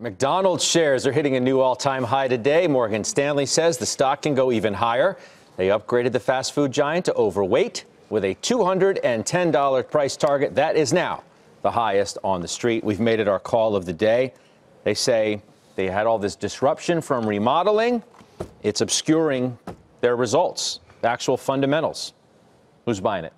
McDonald's shares are hitting a new all time high today. Morgan Stanley says the stock can go even higher. They upgraded the fast food giant to overweight with a $210 price target. That is now the highest on the street. We've made it our call of the day. They say they had all this disruption from remodeling, it's obscuring their results, the actual fundamentals. Who's buying it?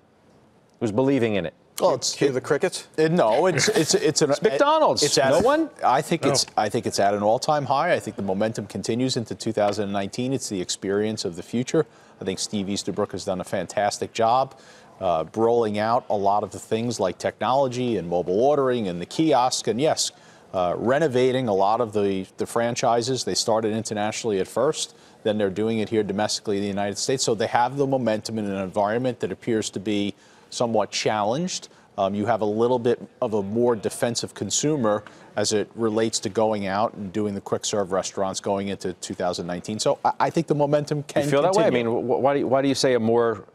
Who's believing in it? Well, oh, it's cue the cricket. It, uh, no, it's it's it's an it's McDonald's. It's at no one. I think no. it's oh. I think it's at an all-time high. I think the momentum continues into 2019. It's the experience of the future. I think Steve Easterbrook has done a fantastic job uh, rolling out a lot of the things like technology and mobile ordering and the kiosk and yes, uh, renovating a lot of the the franchises. They started internationally at first, then they're doing it here domestically in the United States. So they have the momentum in an environment that appears to be somewhat challenged. Um, you have a little bit of a more defensive consumer as it relates to going out and doing the quick serve restaurants going into 2019. So I, I think the momentum can you feel continue. that way. I mean, why do you, why do you say a more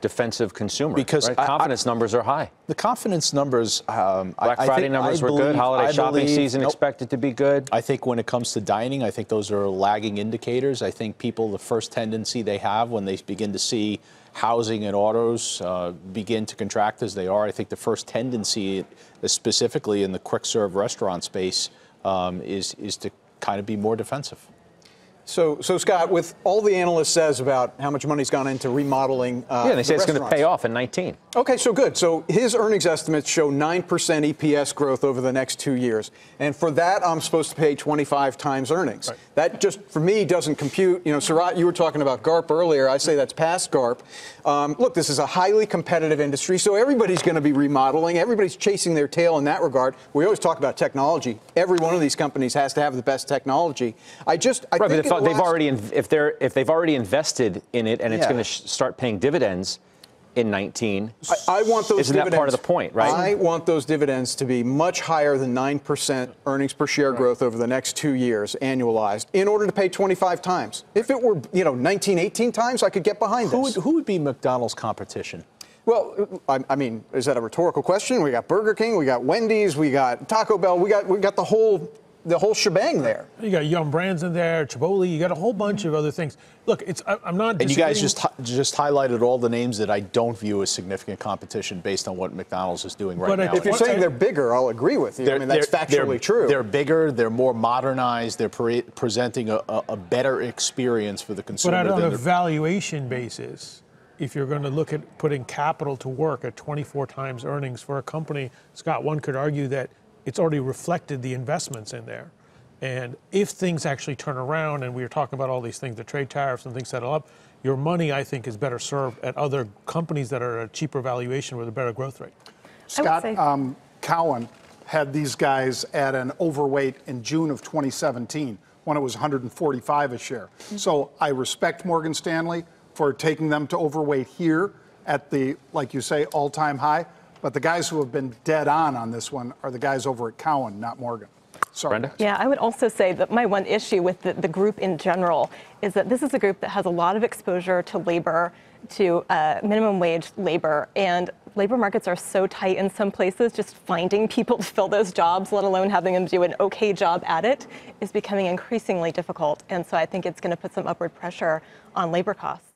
defensive consumer. Because right? I, confidence I, numbers are high. The confidence numbers. Um, Black I, Friday numbers were believe, good. Holiday shopping believe, season nope. expected to be good. I think when it comes to dining, I think those are lagging indicators. I think people, the first tendency they have when they begin to see housing and autos uh, begin to contract as they are, I think the first tendency, specifically in the quick serve restaurant space, um, is is to kind of be more defensive. So, so Scott, with all the analyst says about how much money's gone into remodeling, uh, yeah, they say the it's going to pay off in 19. Okay, so good. So his earnings estimates show 9% EPS growth over the next two years, and for that, I'm supposed to pay 25 times earnings. Right. That just for me doesn't compute. You know, Surat, you were talking about GARP earlier. I say that's past GARP. Um, look, this is a highly competitive industry, so everybody's going to be remodeling. Everybody's chasing their tail in that regard. We always talk about technology. Every one of these companies has to have the best technology. I just I right, think they've already if they're if they've already invested in it and it's yeah. going to start paying dividends in 19. I, I want those. Isn't dividends, that part of the point, right? I want those dividends to be much higher than nine percent earnings per share right. growth over the next two years, annualized, in order to pay 25 times. If it were, you know, 19, 18 times, I could get behind who this. Would, who would be McDonald's competition? Well, I, I, mean, is that a rhetorical question? We got Burger King, we got Wendy's, we got Taco Bell, we got we got the whole the whole shebang there. You got Young Brands in there, Chipotle. You got a whole bunch of other things. Look, it's I, am not. And you guys just just highlighted all the names that I don't view as significant competition based on what McDonald's is doing right but now. If you're saying they're bigger, I'll agree with you. I mean that's factually they're, true. They're bigger. They're more modernized. They're pre- presenting a, a, better experience for the consumer. But on a valuation basis, if you're going to look at putting capital to work at 24 times earnings for a company, Scott, one could argue that it's already reflected the investments in there. And if things actually turn around, and we are talking about all these things, the trade tariffs and things settle up, your money, I think, is better served at other companies that are at a cheaper valuation with a better growth rate. Scott um, Cowan had these guys at an overweight in June of 2017 when it was 145 a share. Mm -hmm. So I respect Morgan Stanley for taking them to overweight here at the, like you say, all time high. But the guys who have been dead on on this one are the guys over at Cowan, not Morgan. Sorry. Brenda? Yeah, I would also say that my one issue with the, the, group in general is that this is a group that has a lot of exposure to labor, to uh, minimum wage labor, and labor markets are so tight in some places, just finding people to fill those jobs, let alone having them do an okay job at it, is becoming increasingly difficult. And so I think it's going to put some upward pressure on labor costs.